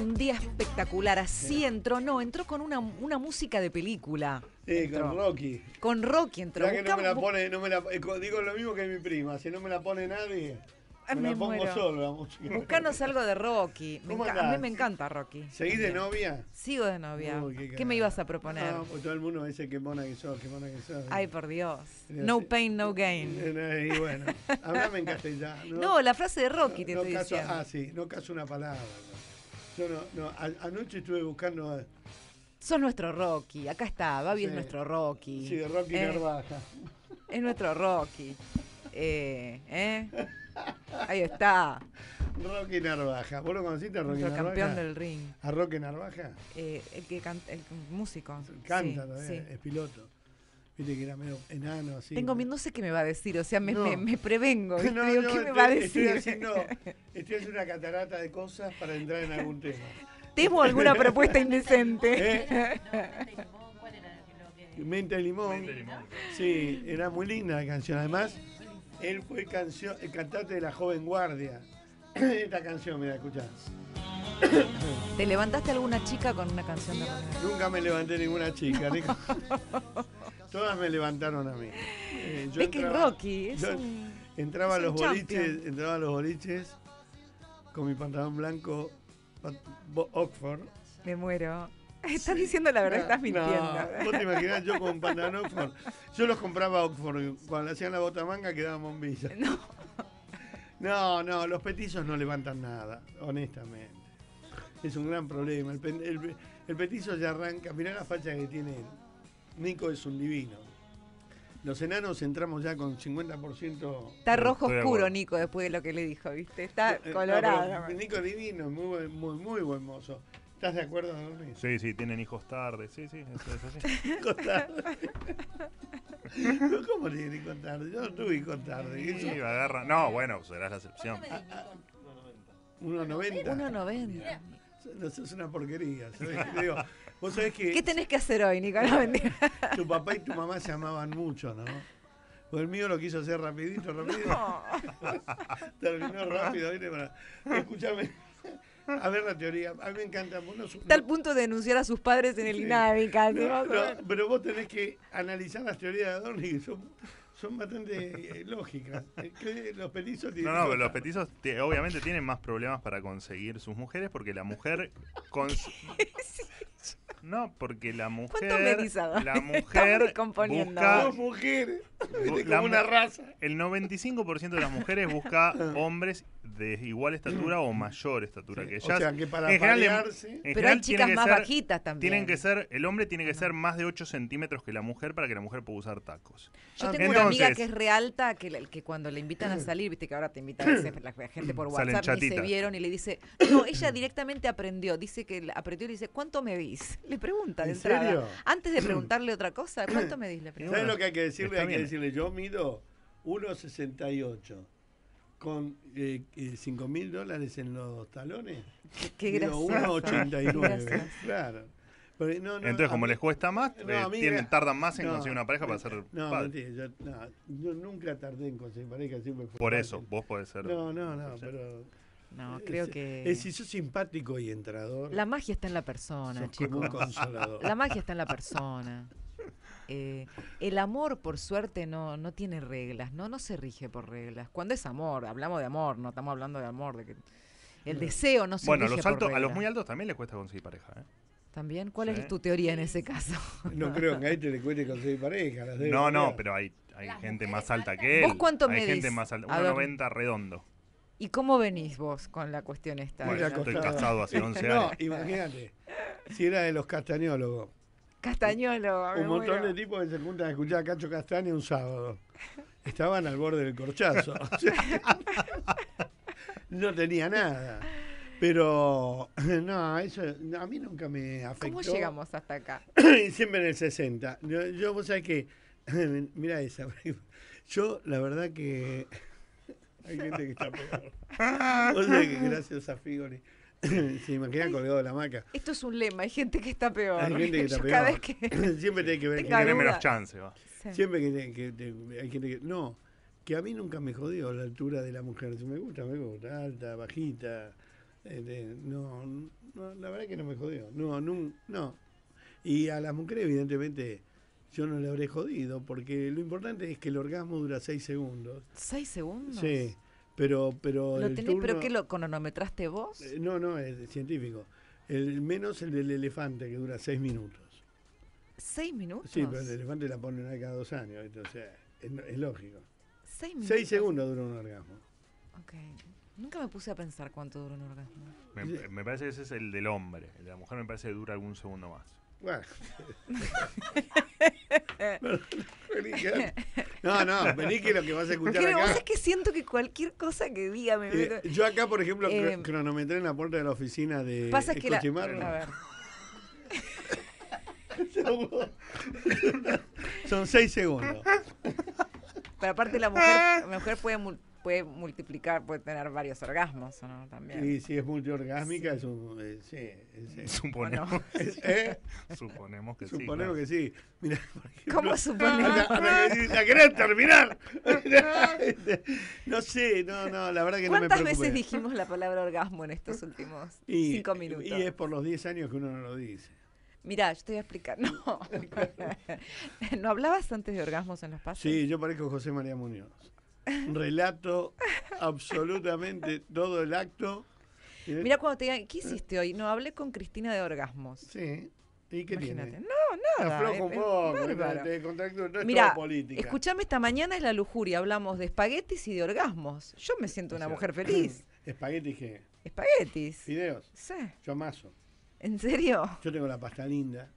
un día espectacular. Así entró, no, entró con una, una música de película. Sí, con Rocky. Con Rocky entró. Ya no me la pone, no me la, eh, digo lo mismo que mi prima, si no me la pone nadie. Me, la pongo solo la música. Buscanos algo de Rocky. Me a mí me encanta Rocky. ¿Seguís de novia? Sigo de novia. qué, me ibas a proponer? No, pues todo el mundo dice que mona que sos, que mona que sos. Ay, por Dios. No pain, no gain. Eh, y bueno, hablame en castellano. No, la frase de Rocky te no Ah, sí, no caso una palabra no, no, anoche estuve buscando. A... Sos nuestro Rocky, acá está, va bien nuestro Rocky. Sí, Rocky eh, Narvaja. Es nuestro Rocky. Eh, eh. Ahí está. Rocky Narvaja. ¿Vos lo conociste a Rocky Narvaja? campeón del ring. ¿A Rocky Narvaja? Eh, el que canta, el músico. Canta es piloto que era medio enano así. Tengo miedo, no sé qué me va a decir, o sea, me, prevengo. No, no, me va a decir? Estoy haciendo, una catarata de cosas para entrar en algún tema. ¿Tengo alguna propuesta indecente. ¿Eh? Menta y limón. Menta y limón. Sí, era muy linda la canción. Además, él fue el cantante de La Joven Guardia. Esta canción, mira, escuchá. ¿Te levantaste alguna chica con una canción de Nunca me levanté ninguna chica, dijo. Todas me levantaron a mí. Eh, Rocky es entraba a los boliches, entraba los boliches con mi pantalón blanco Oxford. Me muero. Estás diciendo la verdad, estás mintiendo. No, vos te imaginás yo con un pantalón Oxford. Yo los compraba a Oxford. Cuando hacían la manga quedaban bombillas. No. No, no, los petizos no levantan nada, honestamente. Es un gran problema. El, el petizo ya arranca. Mirá la facha que tiene él. Nico es un divino. Los enanos entramos ya con 50%. Está rojo oscuro, Nico, después de lo que le dijo, ¿viste? Está eh, colorado. Nico Nico divino, muy buen, muy, muy buen mozo. ¿Estás de acuerdo, Luis? Sí, sí, tienen hijos tarde. Sí, sí, eso es así. hijos tarde. ¿Cómo tienen hijos tarde? Yo no tuve hijos tarde. No, bueno, serás la excepción. 1.90. 1.90. Es una porquería. Digo, ¿Qué tenés que hacer hoy, Nicolás? tu papá y tu mamá se amaban mucho, ¿no? Pues el mío lo quiso hacer rapidito, rápido. No. Terminó rápido, viene Escúchame. A ver la teoría, a mí me encanta. Está al punto de denunciar a sus padres en el sí. pero vos tenés que analizar las teorías de Adorno que son, bastante eh, lógicas. Eh, los petizos tienen. No, no, los petizos obviamente tienen más problemas para conseguir sus mujeres porque la mujer. No, porque la mujer. La mujer. Busca, Dos mujeres. La, como una raza. El 95% de las mujeres busca hombres de igual estatura o mayor estatura que ellas. O sea, que para en Pero hay chicas más bajitas también. Tienen que ser, el hombre tiene que ser más de 8 centímetros que la mujer para que la mujer pueda usar tacos. Yo ah, tengo una amiga que es realta, que, que cuando le invitan a salir, viste que ahora te invitan a la gente por WhatsApp y se vieron y le dice, no, ella directamente aprendió, dice que aprendió y le dice, ¿cuánto me vis? Le pregunta de ¿En entrada. Serio? Antes de preguntarle otra cosa, ¿cuánto me dis? ¿Sabes lo que hay que decirle? Hay que decirle, yo mido 1,68 con eh, 5 eh, mil dólares en los talones. Qué Digo, gracioso. 1,89. Claro. Pero no, no, Entonces, como les cuesta más, eh, tienen, tardan más en conseguir una pareja para ser no, Yo, nunca tardé en conseguir pareja, siempre Por eso, vos podés ser. No, no, no, pero. No, creo que. Es si sos simpático y entrador. La magia está en la persona, chicos. La magia está en la persona. Eh, el amor, por suerte, no, no tiene reglas, ¿no? No se rige por reglas. Cuando es amor, hablamos de amor, no estamos hablando de amor, de que el mm. deseo no se bueno, rige por a los muy altos también les cuesta conseguir pareja, ¿eh? ¿También? ¿Cuál es tu teoría en ese caso? No creo que a este le cueste conseguir pareja. No, no, pero hay, hay gente más alta que él. ¿Vos cuánto hay gente más alta, 1,90 redondo. ¿Y cómo venís vos con la cuestión esta? Bueno, estoy casado hace 11 años. No, imagínate, si era de los castañólogos Castañolo. Un montón de tipos que se juntan a escuchar a Cacho Castaña un sábado. Estaban al borde del corchazo. no tenía nada. Pero no, eso a mí nunca me afectó. ¿Cómo llegamos hasta acá? Siempre en el 60. Yo, vos sabés que, mira esa, yo la verdad que hay gente que está pegada. gracias a Figori Se imaginan colgado de la maca. Esto es un lema, hay gente que está peor. Hay gente que está peor. Cada vez que Siempre tiene que ver que tiene menos chance. Siempre que, hay gente que. No, que a mí nunca me jodió la altura de la mujer. Si me gusta, me gusta. Alta, bajita. Este, no, la verdad que no me jodió. No, no, no. Y a las mujeres, evidentemente, yo no le habré jodido, porque lo importante es que el orgasmo dura 6 segundos. ¿6 segundos? Sí. Pero, pero, ¿Pero qué lo cronometraste vos? Eh, no, no, es científico. El, menos el del elefante, que dura seis minutos. ¿Seis minutos? Sí, pero el elefante la pone una cada dos años, entonces es, es lógico. ¿Seis minutos? Seis segundos dura un orgasmo. Ok. Nunca me puse a pensar cuánto dura un orgasmo. Me, me, parece que ese es el del hombre. El de la mujer me parece que dura algún segundo más. Bueno. No, no, vení que lo que vas a escuchar acá... es que siento que cualquier cosa que diga me eh, Yo acá, por ejemplo, eh, cronometré en la puerta de la oficina de pasa que la... A ver. Son seis segundos. Pero aparte la mujer, la mujer puede puede multiplicar, puede tener varios orgasmos, ¿no? También. si es multiorgásmica, sí. Eh, sí, es, eh, suponemos, ¿Eh? suponemos que sí. Suponemos que sí. ¿Cómo suponemos? La, querés terminar. no sé, no, no, la verdad que no me ¿Cuántas veces dijimos la palabra orgasmo en estos últimos cinco minutos? Y es por los diez años que uno no lo dice. Mirá, yo te voy a explicar. No. ¿No hablabas antes de orgasmos en los pasos? Sí, yo parezco José María Muñoz relato absolutamente todo el acto. Eh, mira cuando te digan, ¿qué hiciste hoy? No, hablé con Cristina de Orgasmos. Sí. ¿Y qué Imagínate. No, No, nada. Es, un poco, contacto, Mira, política. escuchame, esta mañana es la lujuria. Hablamos de espaguetis y de orgasmos. Yo me siento una mujer feliz. ¿Espaguetis qué? Espaguetis. Fideos. Sí. Yo mazo ¿En serio? Yo tengo la pasta linda.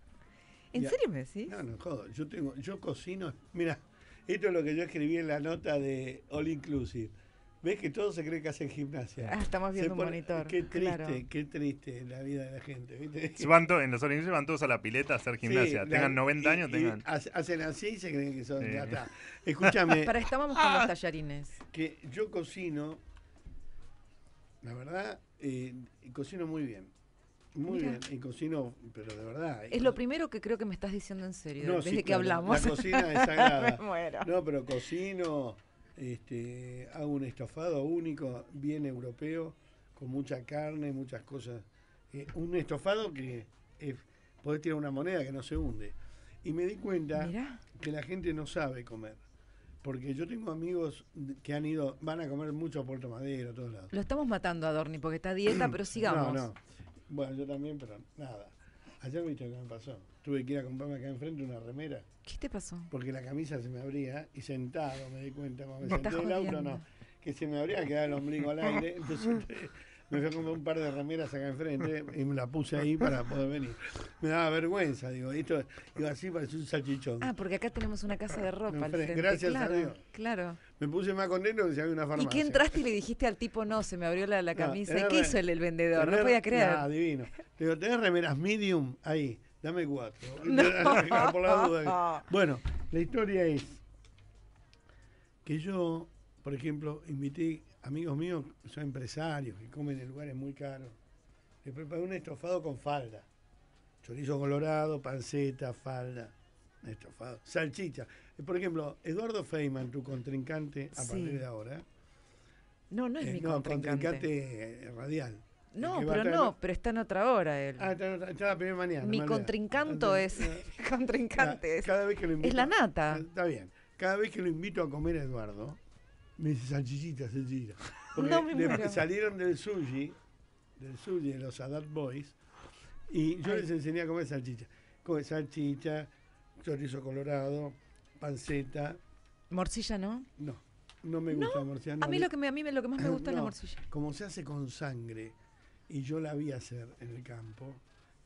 ¿En serio me decís? No, no jodo. Yo tengo, yo cocino, mira, esto es lo que yo escribí en la nota de All Inclusive. Ves que todos se creen que hacen gimnasia. Ah, estamos viendo un monitor. Qué triste, qué triste la vida de la gente. en los All Inclusive van todos a la pileta a hacer gimnasia. tengan 90 años, tengan. hacen así y se creen que son sí. Escúchame. Para estábamos con los ah. tallarines. Que yo cocino, la verdad, eh, cocino muy bien. Muy bien, y cocino, pero de verdad. Es lo primero que creo que me estás diciendo en serio, desde que hablamos. La cocina es sagrada. No, pero cocino, este, hago un estofado único, bien europeo, con mucha carne, muchas cosas. Eh, un estofado que podés tirar una moneda que no se hunde. Y me di cuenta que la gente no sabe comer. Porque yo tengo amigos que han ido, van a comer mucho a Puerto Madero, a todos lados. Lo estamos matando a Dorni porque está dieta, pero sigamos. No, no. Bueno, yo también, pero nada. Ayer me lo que me pasó. Tuve que ir a comprarme acá enfrente una remera. ¿Qué te pasó? Porque la camisa se me abría y sentado me di cuenta, cuando me senté en el auto, no. Que se me abría, quedaba el ombligo al aire. Entonces me fui a comprar un par de remeras acá enfrente y me la puse ahí para poder venir. Me daba vergüenza, digo, esto, digo, así parece un salchichón. Ah, porque acá tenemos una casa de ropa. Gracias claro, a Dios. Claro. Me puse más contento que si había una farmacia. ¿Y qué entraste y le dijiste al tipo no? Se me abrió la, la camisa. ¿Y qué hizo el, el vendedor? No no podía creer. Ah, divino. digo, ¿tenés remeras medium? Ahí, dame cuatro. Por la duda. Bueno, la historia es que yo, por ejemplo, invité amigos míos son empresarios y comen en lugares muy caros. Les preparé un estofado con falda. Chorizo colorado, panceta, falda. estofado. Salchicha. Eh, por ejemplo, Eduardo Feynman, tu contrincante a partir de ahora. No, no es mi eh, mi no, contrincante. radial. No, pero no, pero está en otra hora él. Ah, está, en la primera mañana. Mi contrincanto es. contrincante ah, es. es la nata. Ah, está bien. Cada vez que lo invito a comer a Eduardo, me dice salchichita, se gira. Porque salieron del sushi, del sushi de los Adult Boys, y yo les enseñé a comer salchicha. Come salchicha, chorizo colorado, panceta. ¿Morcilla no? No, no me gusta ¿No? morcilla. a mí, lo que a mí lo que más me gusta es la morcilla. Como se hace con sangre, y yo la vi hacer en el campo,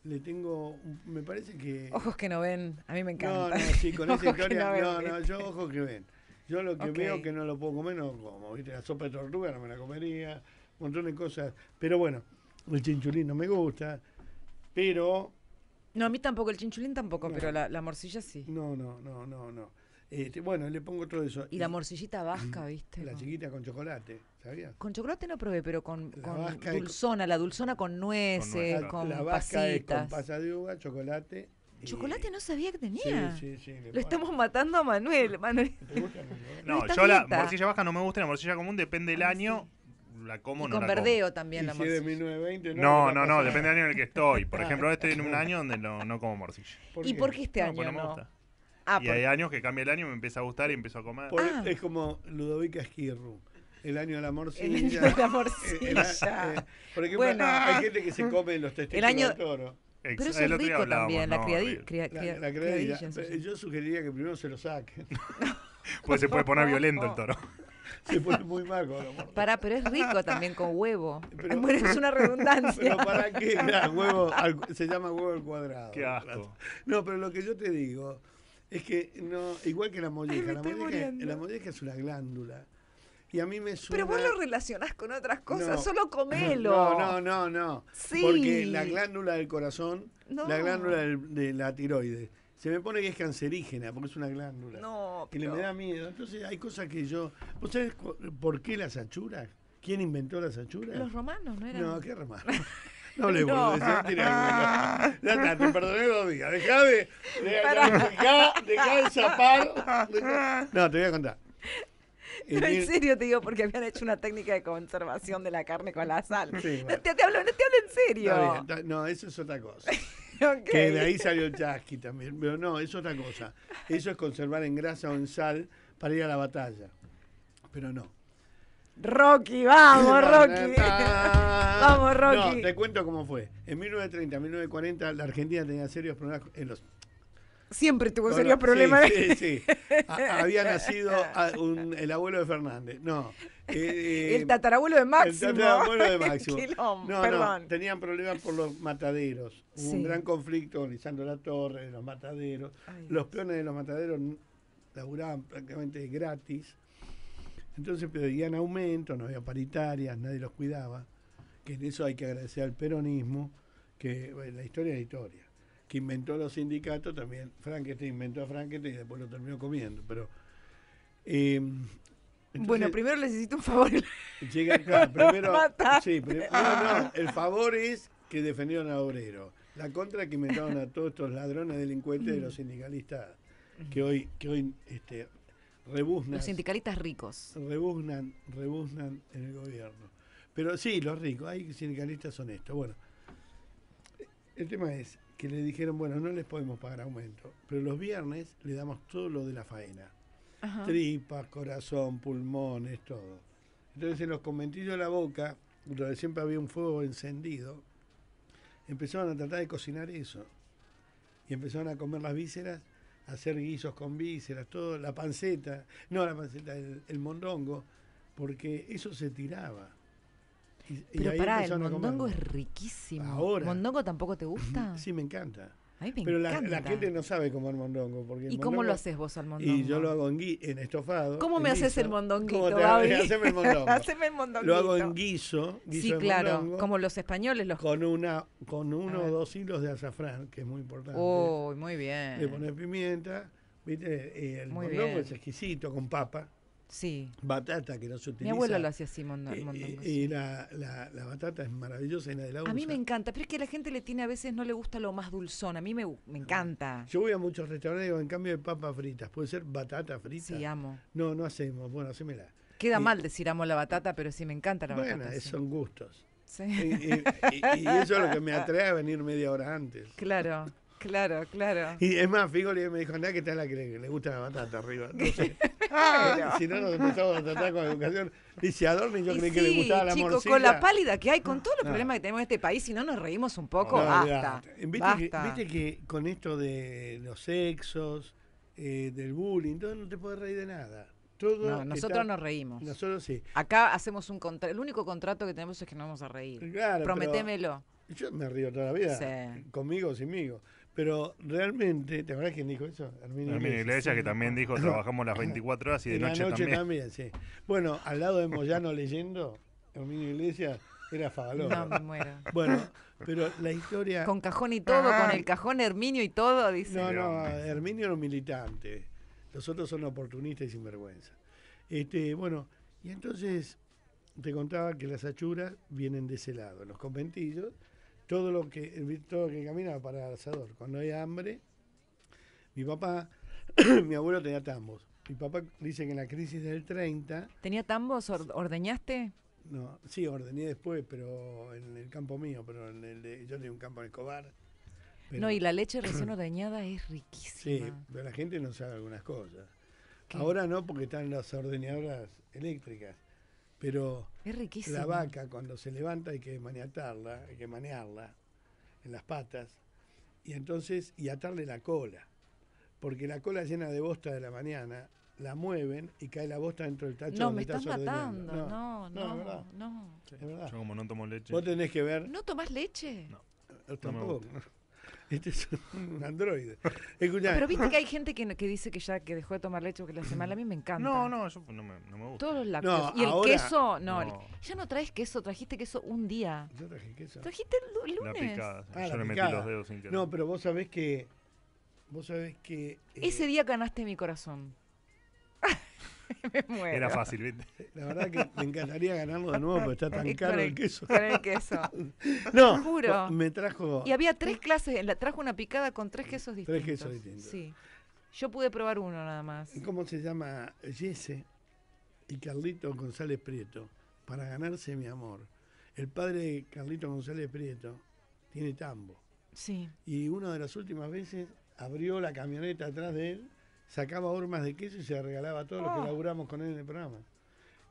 le tengo, me parece que... Ojos que no ven, a mí me encanta. No, no, sí, con esa historia, no, no, yo ojos que ven. Yo lo que veo que no lo puedo comer, no como. ¿viste? La sopa de tortuga no me la comería, un montón de cosas. Pero bueno, el chinchulín no me gusta, pero... No, a mí tampoco, el chinchulín tampoco, pero la, morcilla sí. No, no, no, no, no. Este, bueno, le pongo todo eso. Y, la morcillita vasca, mm. ¿viste? La chiquita con chocolate, ¿sabías? Con chocolate no probé, pero con, dulzona, la dulzona con nueces, con, con con pasa de uva, chocolate Chocolate no sabía que tenía. Sí, sí, sí, Lo estamos matando a Manuel. Manuel. No, yo la morcilla baja no me gusta, la morcilla común depende del ah, año. La como y no con la verdeo también la si morcilla. De 1920, no, no, no, depende del año en el que estoy. Por ejemplo, estoy en un año donde no, no como morcilla. ¿Y por qué este año? no? Ah, y hay años que cambia el año, me empieza a gustar y empiezo a comer. Ah. Es como Ludovica Esquirru. El año de la morcilla. El año de la eh, eh, morcilla. Eh, bueno. hay gente que se come los testículos el año... del toro. Pero eh, es rico también, la, criadilla. Eh, yo sugeriría que primero se lo saquen. pues se puede poner violento el toro. Se pone muy malo Pará, pero es rico también con huevo. es una redundancia. Pero para qué, se llama huevo al cuadrado. Qué asco. No, pero lo que yo te digo es que no, igual que la molleja, la, molleja la molleja es una glándula y a mí me suena... Pero vos lo relacionás con otras cosas, solo comelo. No, no, no, no. Porque la glándula del corazón, la glándula de la tiroides, se me pone que es cancerígena, porque es una glándula. No, pero... Que me da miedo. Entonces hay cosas que yo... ¿Vos sabés por qué las achuras? ¿Quién inventó las achuras? Los romanos, ¿no eran? No, ¿qué romanos? No le puedo Decir, Ya está, te perdoné dos días. Dejá de. Dejá, dejá, de zapar. No, te voy a contar. No, en serio te digo, porque habían hecho una técnica de conservación de la carne con la sal. te, hablo, te hablo en serio. No, eso es otra cosa. Que de ahí salió el chasqui también. Pero no, es otra cosa. Eso es conservar en grasa o en sal para ir a la batalla. Pero no. Rocky, vamos, Rocky. vamos, Rocky. No, te cuento cómo fue. En 1930, 1940, la Argentina tenía serios problemas en los siempre tuvo bueno, problema. problemas. Sí, sí, había nacido ah, el abuelo de Fernández. No. Eh, eh, el tatarabuelo de Máximo. El tatarabuelo de Máximo. no, no, tenían problemas por los mataderos. Hubo un gran conflicto con Lisandro La Torre, los mataderos. los peones de los mataderos laburaban prácticamente gratis. Entonces pedían aumento, no había paritarias, nadie los cuidaba. Que en eso hay que agradecer al peronismo, que la historia es historia que inventó los sindicatos, también Frankenstein inventó a Frankenstein y después lo terminó comiendo. Pero eh, bueno, primero necesito un favor. Llega acá, primero, sí, no, el favor es que defendieron a Obrero. La contra que inventaron a todos estos ladrones delincuentes de los sindicalistas que hoy, que hoy este, rebuznan. Los sindicalistas ricos. Rebuznan, rebuznan en el gobierno. Pero sí, los ricos, hay sindicalistas honestos. Bueno, el tema es, que le dijeron, bueno, no les podemos pagar aumento, pero los viernes le damos todo lo de la faena. Tripas, corazón, pulmones, todo. Entonces en los conventillos de la boca, donde siempre había un fuego encendido, empezaron a tratar de cocinar eso. Y empezaron a comer las vísceras, a hacer guisos con vísceras, todo, la panceta, no la panceta, el mondongo, porque eso se tiraba. Pero para el mondongo es riquísimo. ¿Mondongo tampoco te gusta? sí, me encanta. Pero La, gente no sabe cómo comer mondongo. ¿Y cómo lo haces vos al mondongo? Y yo lo hago en, en estofado. ¿Cómo me haces el mondonguito, Haceme el mondongo. mondonguito. Lo hago en guiso. guiso sí, claro, como los españoles. los Con, una, con uno o dos hilos de azafrán, que es muy importante. Uy, muy bien. Le pones pimienta. ¿viste? El mondongo es exquisito, con papa. Sí. Batata que no se utiliza. Mi abuelo lo hacía así, mondongo. y la, la, batata es maravillosa y la del la A mí me encanta, pero es que la gente le tiene a veces, no le gusta lo más dulzón. A mí me, encanta. Ah, yo voy a muchos restaurantes y digo, en cambio de papas fritas. ¿Puede ser batata frita? Sí, amo. No, no hacemos. Bueno, hacémela. Queda mal decir amo la batata, pero sí me encanta la batata. Bueno, son gustos. Sí. Y, y, eso es lo que me atrae a venir media hora antes. Claro. Claro, claro. Y es más, Figoli me dijo, anda que está la que le, gusta la batata arriba. si no nos empezamos a tratar con educación. Dice Adorni, yo creí que le gustaba la chicos, Con la pálida que hay, con todos los problemas que tenemos en este país, si no nos reímos un poco, hasta. Viste, Que, con esto de los sexos, eh, del bullying, todo no te puedes reír de nada. no, nosotros nos reímos. Nosotros sí. Acá hacemos un contrato, el único contrato que tenemos es que nos vamos a reír. Claro, Prometémelo. Yo me río toda la vida, conmigo o sinmigo. Pero realmente, ¿te acuerdas quién dijo eso? Herminio Iglesias, Iglesia, que también dijo, trabajamos las 24 horas y de noche, noche también. sí. Bueno, al lado de Moyano leyendo, Herminio Iglesias era fabuloso. No, me muero. Bueno, pero la historia... Con cajón y todo, con ah. el cajón Herminio y todo, dice. No, no, Herminio era un militante. Los otros son oportunistas y sinvergüenza. Este, bueno, y entonces te contaba que las achuras vienen de ese lado, los conventillos, todo lo que, todo lo que caminaba para el asador. Cuando hay hambre, mi papá, mi abuelo tenía tambos. Mi papá dice que en la crisis del 30... ¿Tenía tambos? ¿Ordeñaste? No, sí, ordeñé después, pero en el campo mío, pero en el yo tenía un campo en Escobar. no, y la leche recién ordeñada es riquísima. Sí, pero la gente no sabe algunas cosas. Ahora no, porque están las ordeñadoras eléctricas. Pero la vaca cuando se levanta hay que maniatarla, hay que manearla en las patas y entonces y atarle la cola, porque la cola llena de bosta de la mañana la mueven y cae la bosta dentro del tacho. No, me estás, matando. No, no, no. Es verdad. Es Yo como no tomo leche. Vos tenés que ver. ¿No tomás leche? No. Eh, tampoco. Este es un mm. androide. Pero viste que hay gente que, que dice que ya que dejó de tomar leche porque le hace mal. A mí me encanta. No, no, yo no me, gusta. Todos los lácteos. y el queso, no, Ya no traes queso, trajiste queso un día. Yo traje queso. Trajiste el lunes. Yo ah, le metí los dedos No, pero vos sabés que. Vos sabés que. Ese eh, día ganaste mi corazón. Era fácil, La verdad que me encantaría ganarlo de nuevo, pero está tan caro el, queso. el queso. no, me trajo. Y había tres clases, trajo una picada con tres quesos distintos. Tres quesos distintos. Sí. Yo pude probar uno nada más. ¿Cómo se llama? Jesse y Carlito González Prieto. Para ganarse mi amor. El padre de Carlito González Prieto tiene tambo. Sí. Y una de las últimas veces abrió la camioneta atrás de él sacaba hormas de queso y se regalaba a todos los que ah. laburamos con él en el programa.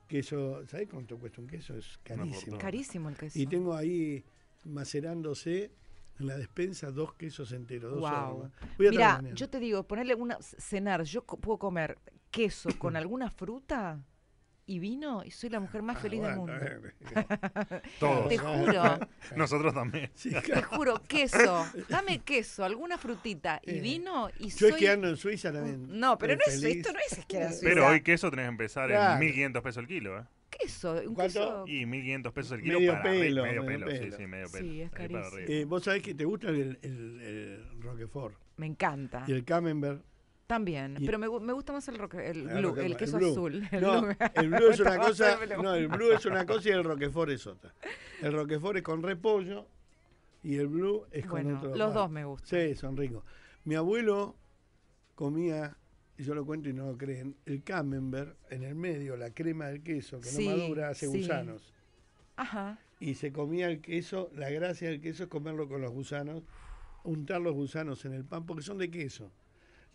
Queso, ¿sabés cuánto cuesta un queso? Es carísimo. Carísimo el queso. Y tengo ahí macerándose en la despensa dos quesos enteros, dos wow. Mira, yo te digo, ponerle una cenar, yo puedo comer queso con alguna fruta y vino y soy la mujer más ah, feliz del mundo. Todos. Te juro. Nosotros también. Te juro, queso. Dame queso, alguna frutita y eh, vino y Yo soy... esquiando en Suiza también. No, pero eh, no es, esto no es esquiar en eh, Suiza. Pero hoy queso tenés que empezar en 1.500 pesos el kilo, ¿eh? queso. Un ¿Cuánto? Y 1.500 pesos el kilo para pelo, medio, pelo, Sí, sí, medio pelo. Sí, es carísimo. Vos sabés que te gusta el, Roquefort. Me encanta. Y el Camembert. También, pero me, gusta más el, ah, el, blue, el queso azul. El blue. es una cosa, no, el blue es una cosa y el roquefort es otra. El roquefort es con repollo y el blue es con bueno, Los dos me gustan. Sí, son ricos. Mi abuelo comía, y yo lo cuento y no lo creen, el camembert en el medio, la crema del queso, que no madura, hace gusanos. Ajá. Y se comía el queso, la gracia del queso es comerlo con los gusanos, untar los gusanos en el pan, porque son de queso.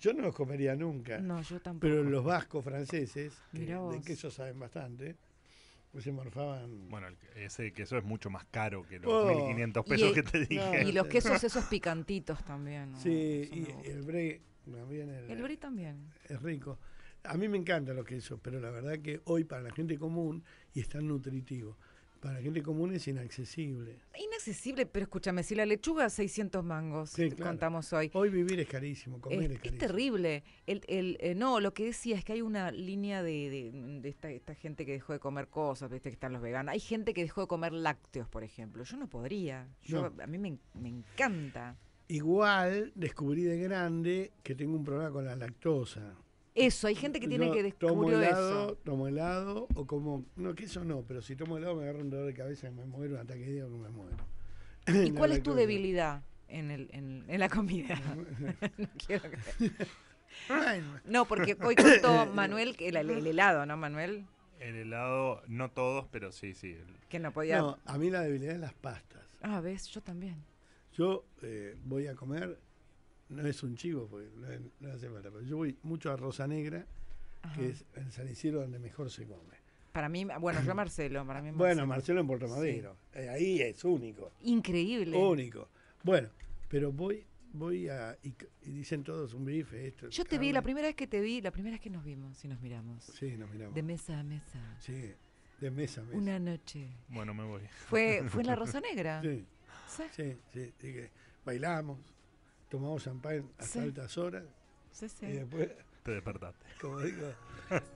Yo no los comería nunca. No, yo tampoco. Pero los vascos franceses, que de queso saben bastante, pues se morfaban. Bueno, ese queso es mucho más caro que los 1500 pesos que te dije. y los quesos esos picantitos también. Sí, y el brie también. El, también. Es rico. A mí me encantan los quesos, pero la verdad que hoy para la gente común y es tan nutritivo. Para gente común es inaccesible. Inaccesible, pero escúchame, si la lechuga 600 mangos, sí, contamos hoy. Hoy vivir es carísimo, comer es, carísimo. Es terrible. El, el, eh, no, lo que decía es que hay una línea de, esta, gente que dejó de comer cosas, viste que están los veganos. Hay gente que dejó de comer lácteos, por ejemplo. Yo no podría. Yo, A mí me, me encanta. Igual descubrí de grande que tengo un problema con la lactosa. Eso, hay gente que tiene que descubrir helado, eso. Tomo helado, o como, no, que eso no, pero si tomo helado me agarro un dolor de cabeza y me muero, un ataque de que me muero. ¿Y cuál es tu debilidad en, el, en, la comida? no quiero que... No, porque hoy contó Manuel el, el, helado, ¿no, Manuel? El helado, no todos, pero sí, sí. Que no podía. No, a mí la debilidad es las pastas. Ah, ves, yo también. Yo eh, voy a comer no es un chivo, porque no, hace falta, pero yo voy mucho a Rosa Negra, que es el San Isidro donde mejor se come. Para mí, bueno, yo Marcelo, para mí Bueno, Marcelo en Puerto Madero, eh, ahí es único. Increíble. Único. Bueno, pero voy voy a y, dicen todos un bife esto yo te vi la primera vez que te vi la primera vez que nos vimos y nos miramos sí nos miramos de mesa a mesa sí de mesa a mesa una noche bueno me voy fue fue en la rosa negra sí sí sí, bailamos tomamos champán a altas horas. Sí, sí. Y después. Te despertaste. Como digo,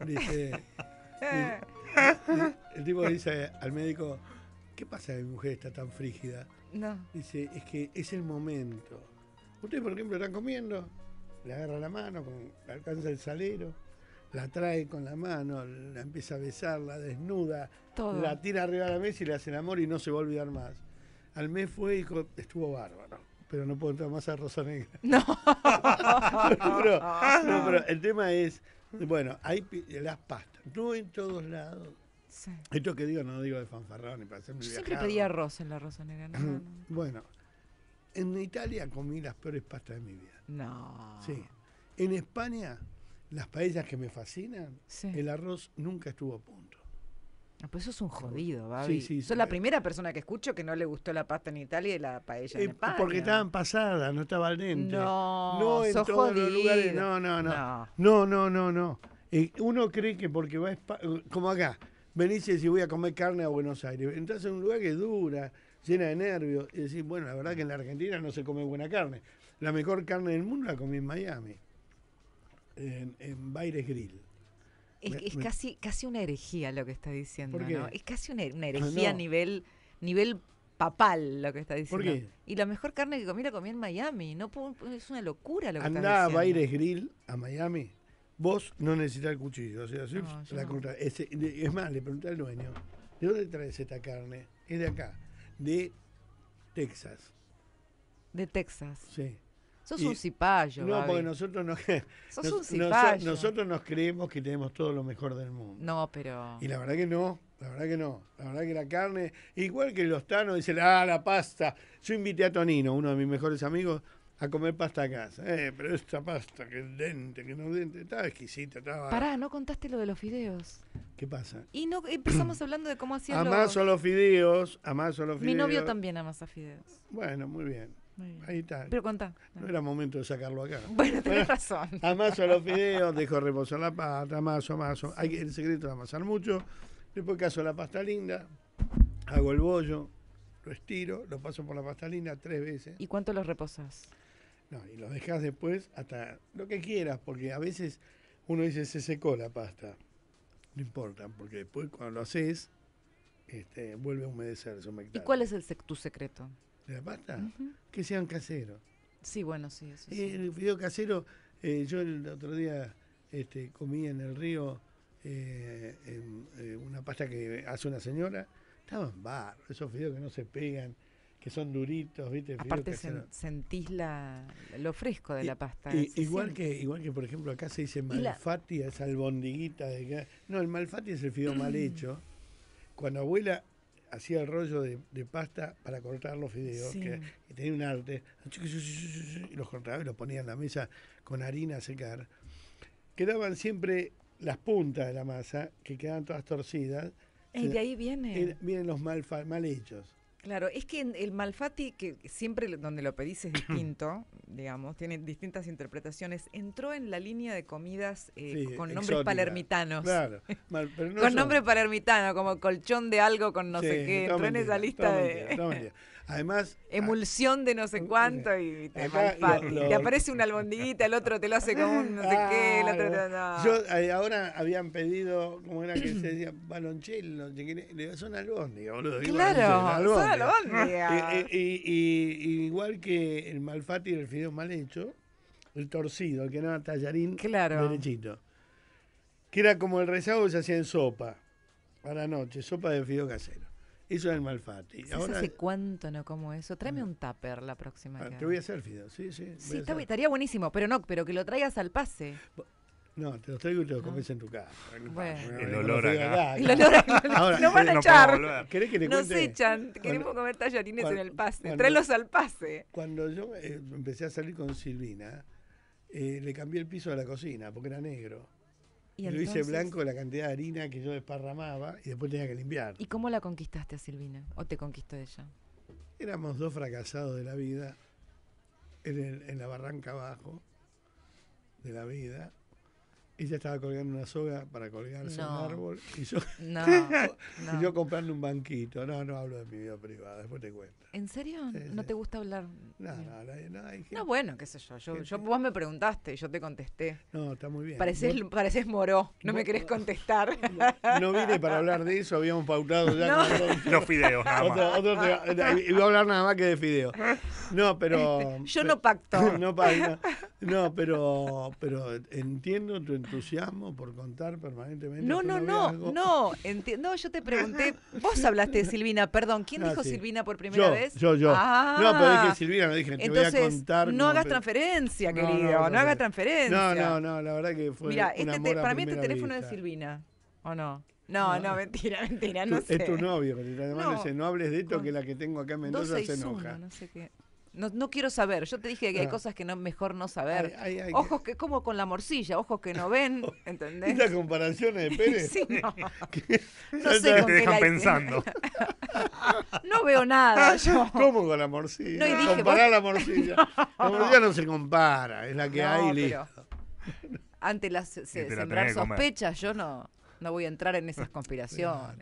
dice. el tipo dice al médico: ¿Qué pasa que mi mujer está tan frígida? No. Dice: Es que es el momento. Ustedes, por ejemplo, están comiendo, le agarra la mano, alcanza el salero, la trae con la mano, la empieza a besar, la desnuda, la tira arriba de la mesa y le hace el amor y no se va a olvidar más. Al mes fue y estuvo bárbaro pero no puedo entrar más a Rosa Negra. No. no, pero, el tema es, bueno, hay las pastas, no en todos lados. Sí. Esto que digo no digo de fanfarrón ni para Yo viajado. siempre pedía arroz en la Rosa Negra. No, bueno, en Italia comí las peores pastas de mi vida. No. Sí. En España, las paellas que me fascinan, el arroz nunca estuvo a punto. Ah, pues eso es un jodido, Babi. Sí, la primera persona que escucho que no le gustó la pasta en Italia y la paella en eh, España. Porque estaban pasadas, no estaba al dente. No, no en No, no, no. No, no, no, no. Eh, uno cree que porque va a España, eh, como acá, venís y decís voy a comer carne a Buenos Aires. Entonces en un lugar que dura, llena de nervios, y decís, bueno, la verdad que en la Argentina no se come buena carne. La mejor carne del mundo la comí en Miami, en, en Grill. Es, Casi, casi una herejía lo que está diciendo, ¿no? Es casi una, herejía ah, a nivel, nivel papal lo que está diciendo. ¿Por qué? Y la mejor carne que comí la comí en Miami. No es una locura lo que está diciendo. a Grill a Miami. Vos no necesitas el cuchillo. es más, le pregunté al dueño, ¿de dónde traes esta carne? Es de acá, de Texas. De Texas. Sí. Sos un cipayo. No, porque nosotros, no, nosotros nos creemos que tenemos todo lo mejor del mundo. No, pero. Y la verdad que no, la verdad que no. La verdad que la carne, igual que los tanos, dicen, ah, la pasta. Yo invité a Tonino, uno de mis mejores amigos, a comer pasta a casa. Eh, pero esta pasta, que dente, que no dente, estaba exquisita, estaba. Pará, no contaste lo de los fideos. ¿Qué pasa? Y no empezamos hablando de cómo hacían los. Amaso los fideos, amaso los fideos. Mi novio también amasa fideos. Bueno, muy bien. Ahí está. Pero contá. No era momento de sacarlo acá. Bueno, tenés razón. Amaso los fideos, dejo reposar la pasta, amaso, amaso. el secreto es amasar mucho. Después caso la pasta linda, hago el bollo, lo estiro, lo paso por la pasta linda tres veces. ¿Y cuánto los reposas? No, y los dejas después hasta lo que quieras, porque a veces uno dice se secó la pasta. No importa, porque después cuando lo haces, este, vuelve a humedecer ¿Y cuál es el, tu secreto? de la pasta, que sean caseros. Sí, bueno, sí, eh, El fideo casero, eh, yo el otro día este, comí en el río eh, una pasta que hace una señora, estaban barros, esos fideos que no se pegan, que son duritos, ¿viste? Aparte sentís la, lo fresco de la pasta. igual, que, igual que, por ejemplo, acá se dice malfati, la... esa albondiguita. De No, el malfati es el fideo mal hecho. Cuando abuela hacía el rollo de, pasta para cortar los fideos, que, tenía un arte, y los cortaba y los ponía en la mesa con harina a secar. Quedaban siempre las puntas de la masa, que quedaban todas torcidas. Y de ahí eh, Vienen los mal hechos. Claro, es que el malfati que siempre donde lo pedís es distinto, digamos, tiene distintas interpretaciones, entró en la línea de comidas eh, con nombres palermitanos. Claro. con nombre palermitano, como colchón de algo con no sé qué. Entró en esa lista de. Además. Ah, Emulsión de no sé eh, cuánto y eh, te, te aparece una albondiguita, el otro te lo hace como un no sé qué, el otro te no. Yo eh, ahora habían pedido, cómo era que se decía, balonchelo, le da una albóndiga, boludo. Claro, Y, igual que el malfati y el fideo mal hecho, el torcido, el que no era tallarín derechito. Que era como el rezago que se hacía en sopa para la noche, sopa de fideo casero. Eso es el mal Ahora, ¿Hace cuánto no como eso? Tráeme un tupper la próxima. vez. Ah, te voy a hacer, Fido. Sí, sí. Sí, estaría buenísimo, pero no, pero que lo traigas al pase. No, te los traigo y te los comes en tu casa. el, olor acá. el Nos van a echar. Nos echan. Queremos comer tallarines en el pase. Tráelos al pase. Cuando yo eh, empecé a salir con Silvina, eh, le cambié el piso de la cocina porque era negro. ¿Y hice blanco la cantidad de harina que yo desparramaba y después tenía que limpiar. ¿Y cómo la conquistaste a Silvina? ¿O te conquistó ella? Éramos dos fracasados de la vida en, en la barranca abajo de la vida ella estaba colgando una soga para colgarse en un árbol y yo, no, yo comprando un banquito. No, no hablo de mi vida privada, después te cuento. ¿En serio? ¿No te gusta hablar? No, no, no, hay no bueno, qué sé yo. yo, vos me preguntaste y yo te contesté. No, está muy bien. Pareces, moró, no me querés contestar. No, vine para hablar de eso, habíamos pautado ya. Con... Los fideos, nada más. Otro, eh, iba a hablar nada más que de fideos. No, pero... yo no pacto. No, no, pero, pero entiendo tu entusiasmo por contar permanentemente. No, no, no, no, no, yo te pregunté, vos hablaste de Silvina, perdón, ¿quién ah, dijo Silvina por primera vez? Yo, yo. Ah. no, pero dije Silvina, me dije, te voy a contar. No hagas transferencia, querido, no, hagas transferencia. No, no, no, la verdad que fue. Mira, este para mí este teléfono es de Silvina, ¿o no? No, no, mentira, mentira, no sé. Es tu novio, pero además no, no hables de esto que la que tengo acá en Mendoza se enoja. no sé qué. No, no quiero saber. Yo te dije que hay ah. cosas que no mejor no saber. ojos que... como con la morcilla, ojos que no ven, oh, ¿entendés? ¿Estas comparaciones de Pérez? sí, no. no sé te dejan pensando. no veo nada. Ah, yo. ¿Cómo con la morcilla? Comparar la morcilla. La morcilla no se compara, es la que hay. Pero... Ante las sembrar sospechas, yo no no voy a entrar en esas conspiraciones.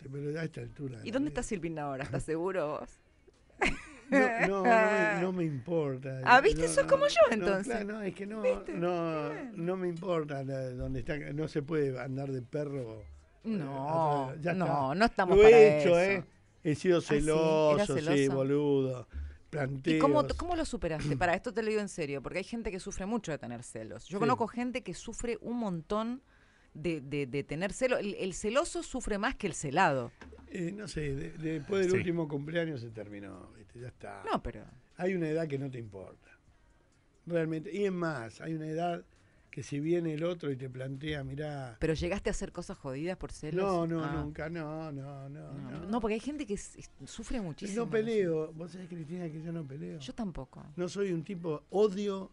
¿Y dónde está Silvina ahora? ¿Estás seguro vos? No, no, me importa. Ah, ¿viste? Sos como yo entonces. no, es que no, no, no me importa dónde está. No se puede andar de perro. Eh, no, ya no, no estamos Lo para hecho, eh, He sido ah, celoso, sí, celoso. boludo. cómo, lo superaste? Para esto te lo digo en serio, porque hay gente que sufre mucho de tener celos. Yo conozco gente que sufre un montón de, de, tener celos. el, celoso sufre más que el celado. Eh, no sé, después del último cumpleaños se terminó, ya está. No, pero. Hay una edad que no te importa. Realmente. Y es más, hay una edad que si viene el otro y te plantea, mirá. Pero llegaste a hacer cosas jodidas por celos. No, no, ah. nunca, no, no, no, no, porque hay gente que sufre muchísimo. No peleo. Vos sabés, Cristina, que yo no peleo. Yo tampoco. No soy un tipo odio,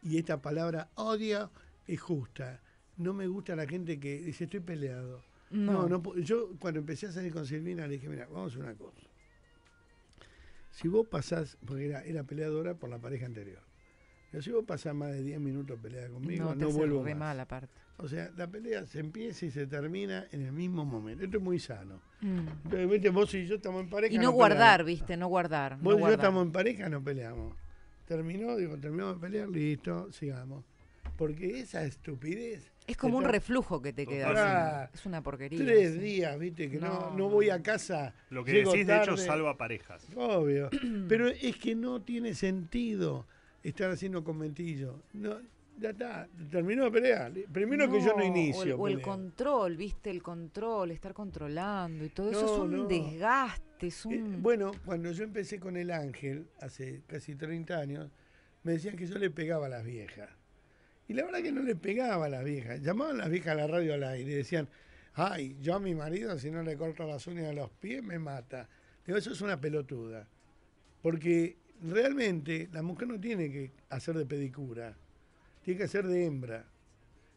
y esta palabra odio es justa. No me gusta la gente que dice estoy peleado no. no, yo cuando empecé a salir con Silvina le dije, mira, vamos a hacer una cosa. Si vos pasás, porque era, peleadora por la pareja anterior, pero si vos pasás más de 10 minutos peleada conmigo, no, te vuelvo más. Mal, aparte. O sea, la pelea se empieza y se termina en el mismo momento. Esto es muy sano. Mm. vos y yo estamos en pareja. Y no, guardar, viste, no guardar. Vos y yo estamos en pareja, no peleamos. Terminó, digo, terminamos de pelear, listo, sigamos porque esa estupidez. Es como un reflujo que te queda. Es una porquería. Tres días, viste, que no. no, voy a casa. Lo que decís, de hecho, salva parejas. Obvio. Pero es que no tiene sentido estar haciendo conventillo. No, ya está, terminó de pelear. Primero que yo no inicio. O el, control, viste, el control, estar controlando y todo eso es un desgaste. Es un... Eh, bueno, cuando yo empecé con el ángel, hace casi 30 años, me decían que yo le pegaba a las viejas. Y la verdad que no le pegaba a las viejas. Llamaban a las viejas a la radio al aire y decían, ay, yo a mi marido si no le corto las uñas a los pies me mata. Digo, eso es una pelotuda. Porque realmente la mujer no tiene que hacer de pedicura, tiene que hacer de hembra.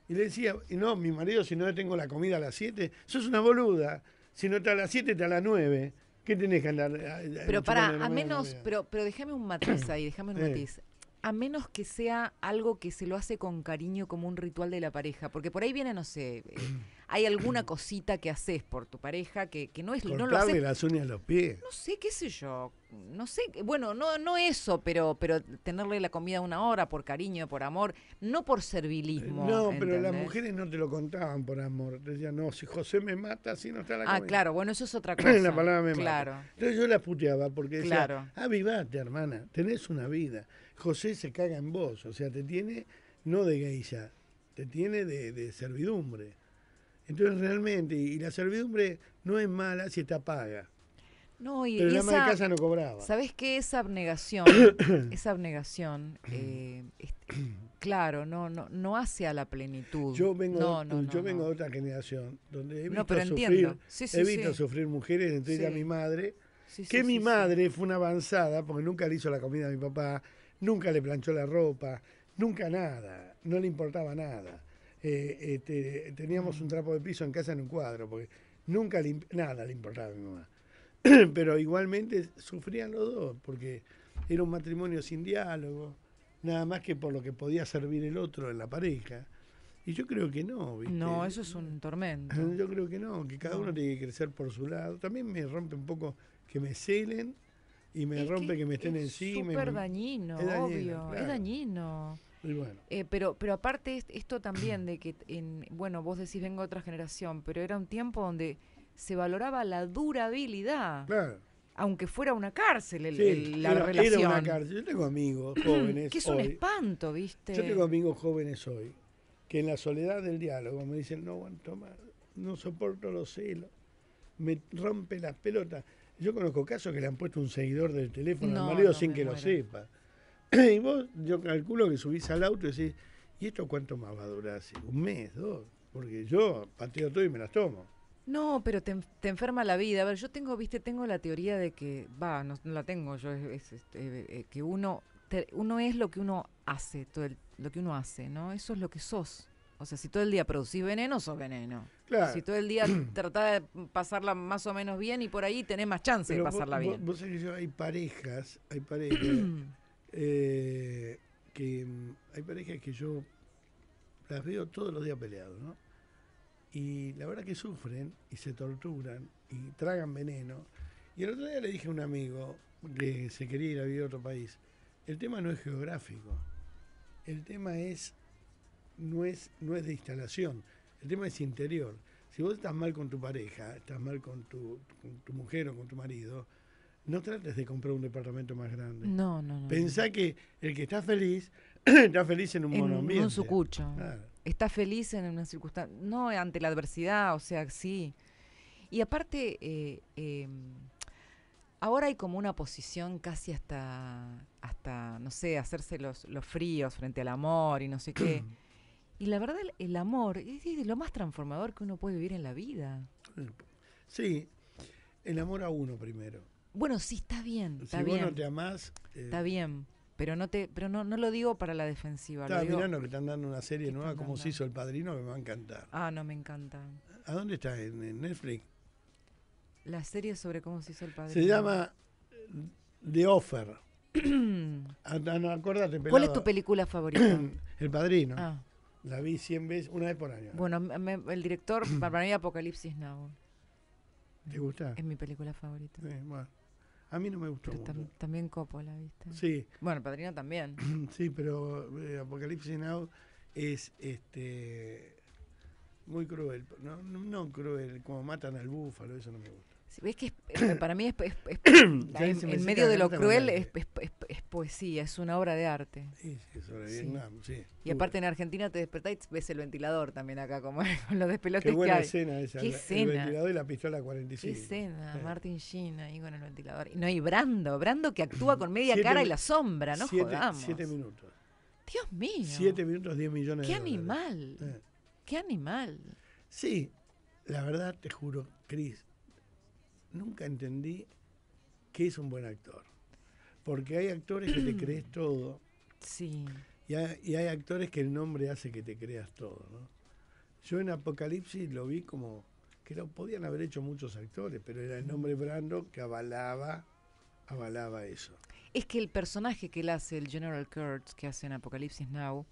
Y le decía, no, mi marido si no le tengo la comida a las 7, es una boluda. Si no está a las 7, está a las 9. ¿Qué tenés que andar? Eh, pero eh, para, a menos, pero, pero déjame un matiz ahí, déjame un matiz a menos que sea algo que se lo hace con cariño como un ritual de la pareja, porque por ahí viene, no sé, eh, hay alguna cosita que haces por tu pareja que, que no es no lo haces, las uñas los pies. No sé, qué sé yo. No sé, bueno, no no eso, pero pero tenerle la comida una hora por cariño, por amor, no por servilismo. Eh, no, pero las mujeres no te lo contaban por amor. Te decían, "No, si José me mata, si no está la ah, comida." Ah, claro, bueno, eso es otra cosa. palabra claro. Entonces yo la puteaba porque decía, claro. "Avivate, hermana, tenés una vida." José se caga en vos, o sea, te tiene no de gailla, te tiene de, servidumbre. Entonces realmente, y la servidumbre no es mala si está paga. No, y, Pero la casa no cobraba. ¿Sabes qué? Esa abnegación, esa abnegación, eh, este, claro, no, no, no hace a la plenitud. Yo vengo, de, yo vengo de otra generación donde he visto, sufrir, sufrir mujeres, entonces ellas mi madre, que mi madre fue una avanzada porque nunca le hizo la comida a mi papá, nunca le planchó la ropa, nunca nada, no le importaba nada. Eh, este, teníamos un trapo de piso en casa en un cuadro, porque nunca nada le importaba a mi mamá. Pero igualmente sufrían los dos, porque era un matrimonio sin diálogo, nada más que por lo que podía servir el otro en la pareja. Y yo creo que no, No, eso es un tormento. Yo creo que no, que cada uno tiene que crecer por su lado. También me rompe un poco que me celen y me rompe que, me estén es encima. Súper dañino, dañino, obvio, es dañino. Eh, pero, pero aparte esto también de que, en, bueno, vos decís vengo de otra generación, pero era un tiempo donde se valoraba la durabilidad. Claro. Aunque fuera una cárcel la relación. Era una cárcel. Yo tengo amigos jóvenes. que es un espanto, ¿viste? Yo tengo amigos jóvenes hoy que en la soledad del diálogo me dicen, no aguanto más, no soporto los celos, me rompe las pelotas yo conozco casos que le han puesto un seguidor del teléfono al marido sin que lo sepa. y vos, yo calculo que subís al auto y decís, ¿y esto cuánto más va a durar? ¿Un mes, dos? Porque yo pateo todo y me las tomo. No, pero te, enferma la vida. A ver, yo tengo, viste, tengo la teoría de que, va, no, la tengo, yo este, eh, eh, que uno, uno es lo que uno hace, todo lo que uno hace, ¿no? Eso es lo que sos. O sea, si todo el día producís veneno, sos veneno. Si todo el día tratás de pasarla más o menos bien y por ahí tenés más chance de pasarla bien. Vos, hay parejas, hay parejas eh, que hay parejas que yo las veo todos los días peleados, ¿no? Y la verdad que sufren y se torturan y tragan veneno. Y el otro día le dije a un amigo que se quería ir a vivir a otro país, el tema no es geográfico, el tema es no es no es de instalación. El tema es interior. Si vos estás mal con tu pareja, estás mal con tu, mujer o con tu marido, no trates de comprar un departamento más grande. No, no, no. Pensá que el que está feliz, está feliz en un en En un sucucho. Está feliz en una circunstancia, no ante la adversidad, o sea, sí. Y aparte, eh, em, ahora hay como una posición casi hasta, hasta no sé, hacerse los, los fríos frente al amor y no sé qué. Y la verdad, el, amor es, lo más transformador que uno puede vivir en la vida. Sí, el amor a uno primero. Bueno, sí, está bien. Está si bien. vos no te amás. Eh, está bien. Pero no te, pero no, lo digo para la defensiva. Estaba mirando que están dando una serie nueva, como se hizo el padrino, que me va a encantar. Ah, no, me encanta. ¿A dónde está? ¿En, Netflix? La serie sobre cómo se hizo el padrino. Se llama eh, The Offer. Ah, ¿Cuál es tu película favorita? el padrino. Ah. La vi 100 veces, una vez por año. Bueno, el director, para mí Apocalipsis Now. ¿Te gusta? Es mi película favorita. A mí no me gustó también mucho. la también ¿viste? Sí. Bueno, Padrino también. sí, pero eh, Apocalipsis Now es este muy cruel. no cruel, como matan al búfalo, eso no me gusta. Si ves que eh, para mí es, es, en, medio de lo cruel es, poesía, es una obra de arte. Sí, sí, sobre Vietnam, Y aparte en Argentina te despertás ves el ventilador también acá, como con los despelotes Qué buena escena esa. ¿Qué escena? El ventilador y la pistola 45. Qué escena, Martin Sheen ahí con el ventilador. y No, y Brando, Brando que actúa con media cara y la sombra, no siete, jodamos. Siete minutos. Dios mío. Siete minutos, diez millones Qué animal. Eh. Qué animal. Sí, la verdad te juro, Cris, nunca entendí qué es un buen actor. Porque hay actores que te crees todo. Sí. Y hay, actores que el nombre hace que te creas todo, Yo en Apocalipsis lo vi como que lo podían haber hecho muchos actores, pero era el nombre Brando que avalaba, avalaba eso. Es que el personaje que él hace, el General Kurtz, que hace en Apocalipsis Now,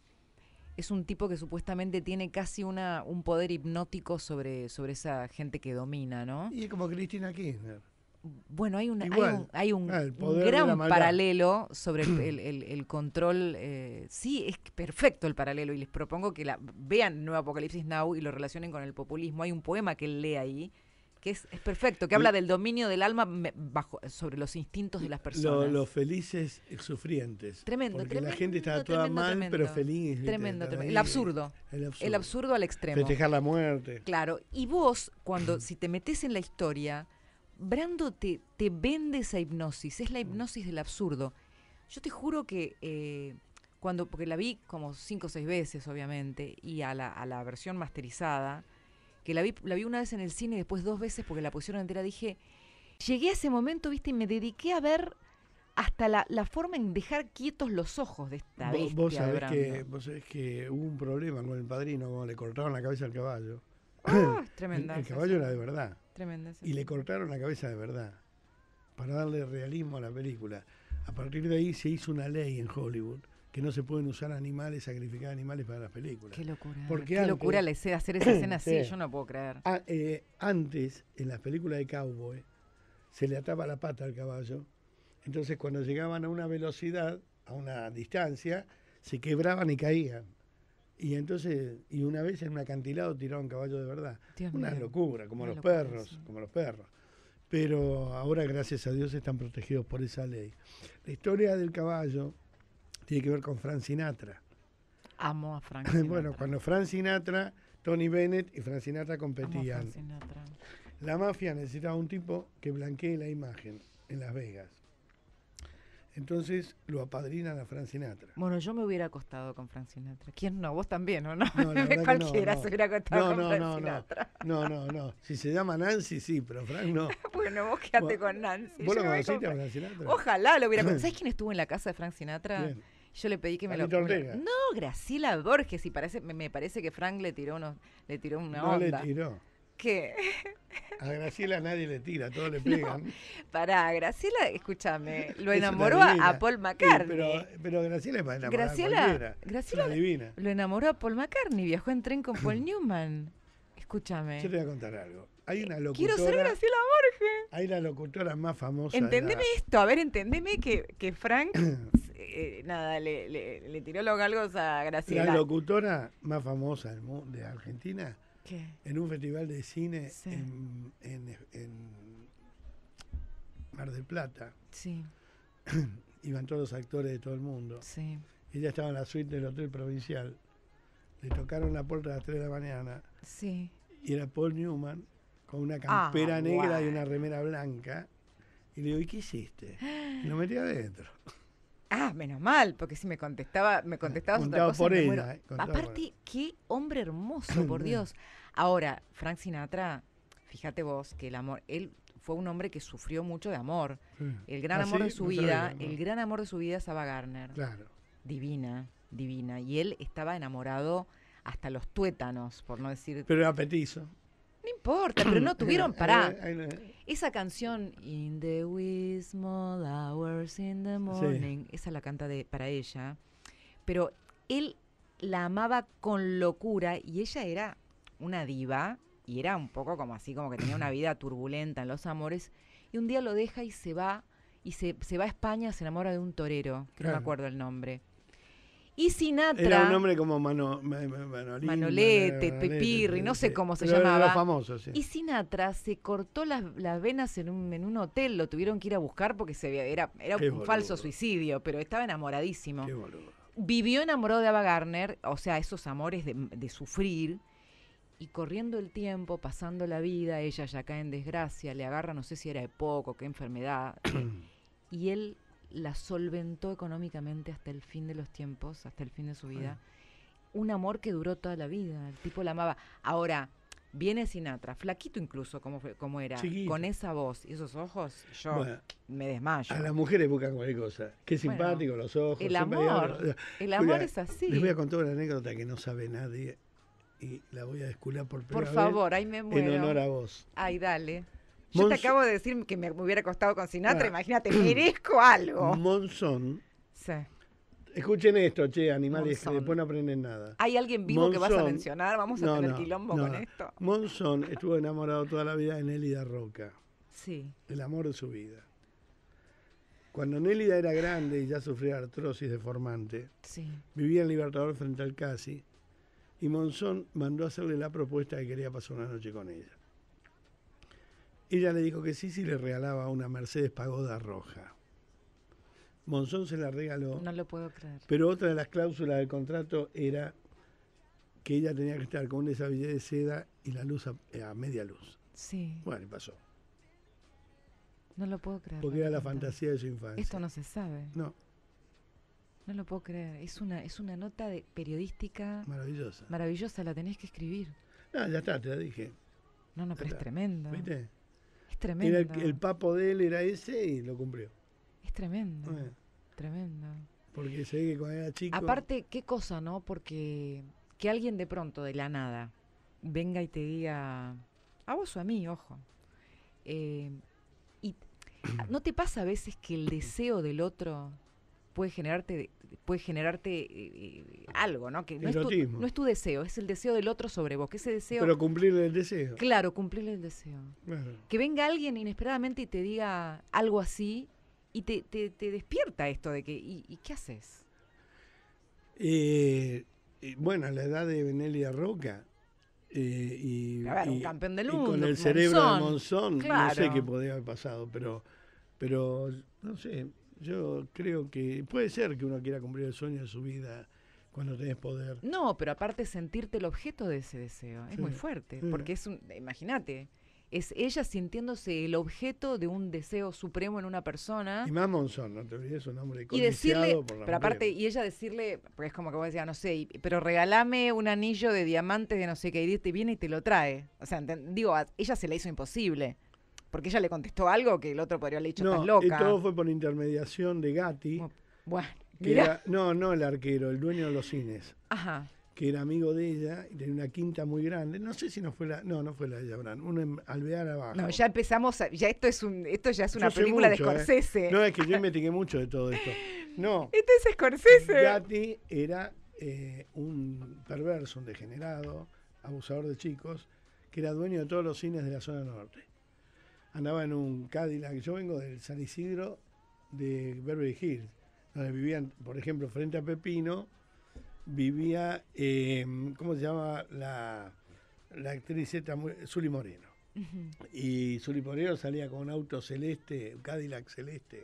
es un tipo que supuestamente tiene casi una, un poder hipnótico sobre, sobre esa gente que domina, ¿no? Y es como Cristina Kirchner. Bueno, hay, un, hay un, ah, gran paralelo sobre el, control. Eh, sí, es perfecto el paralelo y les propongo que la, vean Nuevo Apocalipsis Now y lo relacionen con el populismo. Hay un poema que él lee ahí que es, perfecto, que habla del dominio del alma bajo, sobre los instintos de las personas. Los felices sufrientes. Tremendo, porque La gente está toda mal, pero feliz. Tremendo, tremendo. Eh, el absurdo, el absurdo. al extremo. Festejar la muerte. Claro. Y vos, cuando, si te metes en la historia, Brando te, te vende esa hipnosis. Es la mm. hipnosis del absurdo. Yo te juro que. Eh, cuando, porque la vi como cinco o seis veces, obviamente, y a la, a la versión masterizada, que la vi, una vez en el cine y después dos veces porque la pusieron entera, dije, llegué a ese momento, viste, y me dediqué a ver hasta la, forma en dejar quietos los ojos de esta bestia. Vos sabés, que, que hubo un problema con el padrino como le cortaron la cabeza al caballo. Ah, tremenda. El, caballo era de verdad. Tremenda. Y le cortaron la cabeza de verdad para darle realismo a la película. A partir de ahí se hizo una ley en Hollywood que no se pueden usar animales, sacrificar animales para las películas. Qué locura. Porque qué locura le sé hacer esa escena así, yo no puedo creer. Ah, eh, antes, en las películas de cowboy, se le ataba la pata al caballo. Entonces, cuando llegaban a una velocidad, a una distancia, se quebraban y caían. Y entonces, y una vez en un acantilado tiraron caballo de verdad. una locura, como los perros, como los perros. Pero ahora, gracias a Dios, están protegidos por esa ley. La historia del caballo tiene que ver con Frank Sinatra. Amo a Frank Sinatra. bueno, cuando Frank Sinatra, Tony Bennett y Frank Sinatra competían. Amo Sinatra. La mafia necesitaba un tipo que blanquee la imagen en Las Vegas. Entonces lo apadrinan a Frank Sinatra. Bueno, yo me hubiera acostado con Frank Sinatra. ¿Quién no? ¿Vos también o no? no, no Cualquiera no, se hubiera acostado con Frank Sinatra. No, no, no. Si se llama Nancy, sí, pero Frank no. bueno, vos quedate con Nancy. ¿Vos lo conociste a Frank Sinatra? Ojalá lo hubiera conocido. ¿Sabés quién estuvo en la casa de Frank Sinatra? Yo le pedí que me lo. No, Graciela Borges. Y parece, me, parece que Frank le tiró unos, le tiró una no onda. No le tiró. ¿Qué? A Graciela nadie le tira, todos le pegan. Pará, para Graciela, escúchame, lo enamoró a, Paul McCartney. pero, Graciela es más enamorada Graciela, Graciela lo enamoró a Paul McCartney, viajó en tren con Paul Newman. Escúchame. Yo te voy a contar algo. Hay una locutora. Quiero ser Graciela Borges. Hay la locutora más famosa. Entendeme esto, a ver, entendeme que, que Frank Eh, nada, le, tiró los galgos a Graciela. La locutora más famosa de Argentina, en un festival de cine en, Mar del Plata. Iban todos los actores de todo el mundo. Ella estaba en la suite del Hotel Provincial. Le tocaron la puerta a las 3 de la mañana. Y era Paul Newman con una ah, campera negra y una remera blanca. Y le digo, ¿y qué hiciste? Y lo metí adentro. Ah, menos mal, porque si me contestaba, me contestaba otra cosa. Por eh, Aparte, qué hombre hermoso, por Dios. Ahora, Frank Sinatra, fíjate vos que el amor, él fue un hombre que sufrió mucho de amor. El gran ¿Ah, amor de su vida, el gran amor de su vida es Garner. Claro. Divina, divina. Y él estaba enamorado hasta los tuétanos, por no decir. Pero era petizo. No importa, pero no tuvieron para. Esa canción, In the wee hours in the morning, esa la canta de, para ella. Pero él la amaba con locura y ella era una diva y era un poco como así, como que tenía una vida turbulenta en los amores. Y un día lo deja y se va, y se, va a España, se enamora de un torero, que no me acuerdo el nombre. Y Sinatra. Era un hombre como Manolete, Pepirri, no sé cómo se llamaba. Y Sinatra se cortó las, venas en un, hotel, lo tuvieron que ir a buscar porque se era, un falso suicidio, pero estaba enamoradísimo. Vivió enamorado de Ava Garner, o sea, esos amores de, de sufrir. Y corriendo el tiempo, pasando la vida, ella ya cae en desgracia, le agarra, no sé si era de poco, qué enfermedad. y él la solventó económicamente hasta el fin de los tiempos, hasta el fin de su vida. Un amor que duró toda la vida, el tipo la amaba. Ahora, viene Sinatra, flaquito incluso como, como era, con esa voz y esos ojos, yo me desmayo. A las mujeres buscan cualquier cosa. Qué simpático los ojos. El amor, el amor es así. Les voy a contar una anécdota que no sabe nadie y la voy a descular por primera Por favor, ahí me muero. En honor a vos. Ay, dale. Yo te acabo de decir que me, hubiera costado con Sinatra, ah. imagínate, merezco algo. Monzón. Sí. Escuchen esto, che, animales que después no aprenden nada. ¿Hay alguien vivo que vas a mencionar? Vamos a tener quilombo con esto. Monzón estuvo enamorado toda la vida de Nélida Roca. Sí. El amor de su vida. Cuando Nélida era grande y ya sufría artrosis deformante, vivía en Libertador frente al Casi, y Monzón mandó a hacerle la propuesta que quería pasar una noche con ella. Ella le dijo que sí si le regalaba una Mercedes Pagoda roja. Monzón se la regaló. No lo puedo creer. Pero otra de las cláusulas del contrato era que ella tenía que estar con esa deshabillé de seda y la luz a, media luz. Sí. Bueno, y pasó. No lo puedo creer. Porque era la fantasía de su infancia. Esto no se sabe. No. No lo puedo creer. Es una, es una nota de periodística. Maravillosa. Maravillosa, la tenés que escribir. No, ah, ya está, te la dije. No, no, pero es tremenda. ¿Viste? Es tremendo. el, papo de él era ese y lo cumplió. Es tremendo. Tremendo. Porque se que cuando era chico. Aparte, qué cosa, ¿no? Porque que alguien de pronto, de la nada, venga y te diga, a vos o a mí, ojo. Eh, y ¿no te pasa a veces que el deseo del otro puede generarte, puede generarte eh, algo, ¿no? Que no es, tu, no es, tu, deseo, es el deseo del otro sobre vos, ese deseo... Pero cumplirle el deseo. Claro, cumplirle el deseo. Que venga alguien inesperadamente y te diga algo así y te, te, despierta esto de que, ¿y, qué haces? Eh, eh, bueno, a la edad de Benelia Roca, y, con el cerebro de Monzón, no sé qué podría haber pasado, pero, pero no sé, yo creo que puede ser que uno quiera cumplir el sueño de su vida cuando tenés poder. No, pero aparte sentirte el objeto de ese deseo es muy fuerte, mm. porque es un, imagínate, es ella sintiéndose el objeto de un deseo supremo en una persona. Y más Monzón, no te olvides su nombre. Y decirle, pero aparte, y ella decirle, porque es como que vos decías, no sé, pero regálame un anillo de diamantes de no sé qué, y te este viene y te lo trae. O sea, digo, ella se le hizo imposible. Porque ella le contestó algo que el otro podría haber dicho, no, estás loca. Y todo fue por intermediación de Gatti. Bueno, no, no el arquero, el dueño de los cines. Ajá. Que era amigo de ella y tenía una quinta muy grande. No sé si no fue la. No, no fue la de Abraham. Uno en Alvear abajo. No, ya empezamos. ya esto es un, esto ya es una película de ¿eh? Scorsese. No, es que yo investigué mucho de todo esto. No. Este es Scorsese. Gatti era eh, un perverso, un degenerado, abusador de chicos, que era dueño de todos los cines de la zona norte andaba en un Cadillac. Yo vengo del San Isidro de Beverly Hills, donde vivían, por ejemplo, frente a Pepino, vivía, em, ¿cómo se llama? La, la actriz Z, Zully Moreno. Y Zully Moreno salía con un auto celeste, un Cadillac celeste.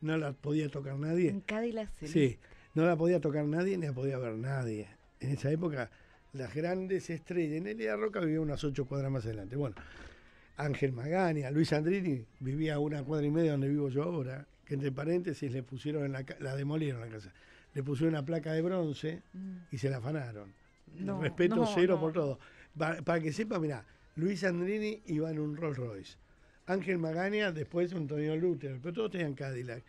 No la podía tocar nadie. en Cadillac celeste. Sí, no la podía tocar nadie ni la podía ver nadie. En esa época, las grandes estrellas. En Elia Roca vivía unas ocho cuadras más adelante. Bueno, Ángel Magania, Luis Andrini, vivía a una cuadra y media donde vivo yo ahora, que entre paréntesis le pusieron en la, la demolieron la casa, le pusieron una placa de bronce mm. y se la afanaron. Respeto cero por todo. Para, que sepa, mira, Luis Andrini iba en un Rolls Royce. Ángel Magania, después Antonio Luther, pero todos tenían Cadillac.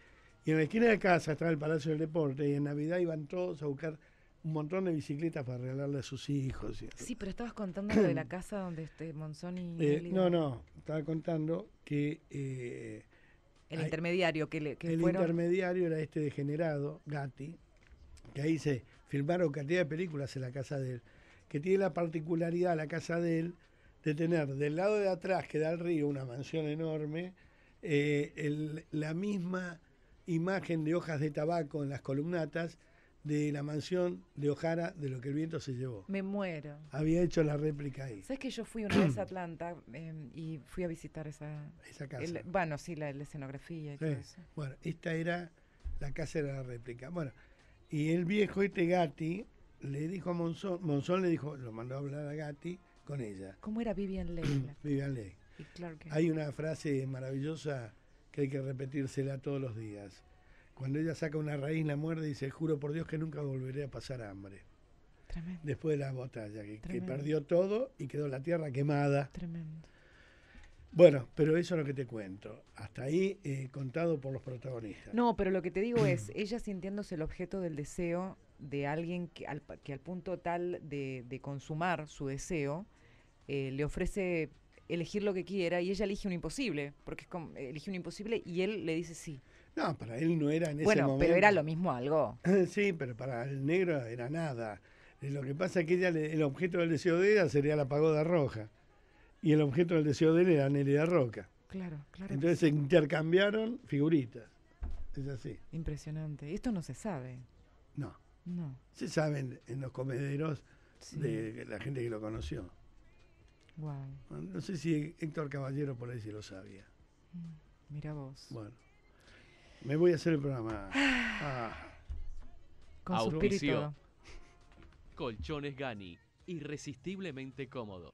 Y en la esquina de casa estaba el Palacio del Deporte y en Navidad iban todos a buscar un montón de bicicletas para regalarle a sus hijos. sí, pero estabas contando lo de la casa donde este Monzón y... Eh, no, no, estaba contando que... Eh, el intermediario que le... el intermediario era este degenerado, Gatti, que ahí se filmaron cantidad de películas en la casa de él, que tiene la particularidad, la casa de él, de tener del lado de atrás que da al río una mansión enorme, eh, la misma imagen de hojas de tabaco en las columnatas, de la mansión de Ojara de lo que el viento se llevó. Me muero. Había hecho la réplica ahí. ¿Sabes que yo fui una vez a Atlanta em, y fui a visitar esa, esa casa? bueno, sí, la, escenografía. Y Bueno, esta era, la casa era la réplica. Bueno, y el viejo este Gatti le dijo a Monzón, Monzón le dijo, lo mandó a hablar a Gatti con ella. ¿Cómo era Vivian Ley. Vivian Leigh. Hay una frase maravillosa que hay que repetírsela todos los días. Cuando ella saca una raíz, la muerde y dice, juro por Dios que nunca volveré a pasar hambre. Tremendo. Después de la batalla, que, perdió todo y quedó la tierra quemada. Tremendo. Bueno, pero eso es lo que te cuento. Hasta ahí eh, contado por los protagonistas. No, pero lo que te digo es, ella sintiéndose el objeto del deseo de alguien que al, que al punto tal de, consumar su deseo, eh, le ofrece elegir lo que quiera y ella elige un imposible, porque es como, elige un imposible y él le dice sí. No, para él no era en ese bueno, pero era lo mismo algo. sí, pero para el negro era nada. Eh, lo que pasa es que el objeto del deseo de ella sería la pagoda roja. Y el objeto del deseo de él era Nelida Roca. Claro, claro. Entonces se intercambiaron figuritas. Es así. Impresionante. Esto no se sabe. No. No. Se saben en los comederos de la gente que lo conoció. No sé si Héctor Caballero por ahí sí lo sabía. Mm, Mira vos. Bueno. Me voy a hacer el programa. Ah. ah. Colchones Gani, irresistiblemente cómodo.